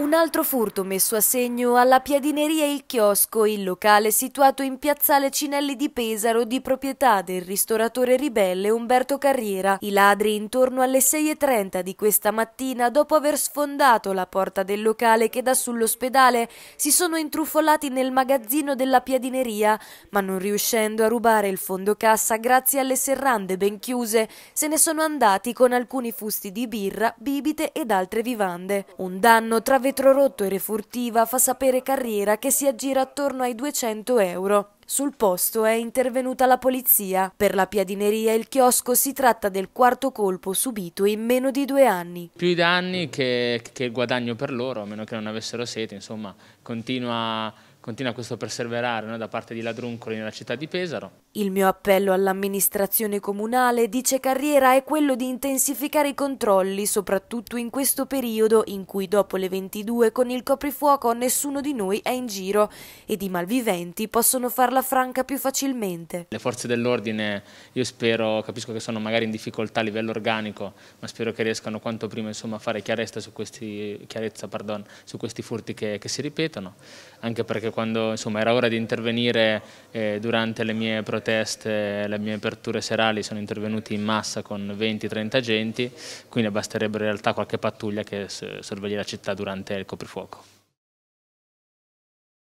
Un altro furto messo a segno alla Piadineria Il Chiosco, il locale situato in piazzale Cinelli di Pesaro di proprietà del ristoratore ribelle Umberto Carriera. I ladri intorno alle 6.30 di questa mattina, dopo aver sfondato la porta del locale che dà sull'ospedale, si sono intrufolati nel magazzino della Piadineria, ma non riuscendo a rubare il fondo cassa grazie alle serrande ben chiuse, se ne sono andati con alcuni fusti di birra, bibite ed altre vivande. Un danno traversato Petrorotto e Refurtiva fa sapere Carriera che si aggira attorno ai 200 euro. Sul posto è intervenuta la polizia. Per la piadineria il chiosco si tratta del quarto colpo subito in meno di due anni. Più i danni che, che il guadagno per loro, a meno che non avessero sete, insomma, continua continua questo perseverare no, da parte di Ladruncoli nella città di Pesaro. Il mio appello all'amministrazione comunale, dice Carriera, è quello di intensificare i controlli, soprattutto in questo periodo in cui dopo le 22 con il coprifuoco nessuno di noi è in giro ed i malviventi possono farla franca più facilmente. Le forze dell'ordine, io spero, capisco che sono magari in difficoltà a livello organico, ma spero che riescano quanto prima insomma, a fare chiarezza su questi, chiarezza, pardon, su questi furti che, che si ripetono, anche perché esempio quando insomma, era ora di intervenire eh, durante le mie proteste, le mie aperture serali sono intervenuti in massa con 20-30 agenti, quindi basterebbe in realtà qualche pattuglia che sorvegli la città durante il coprifuoco.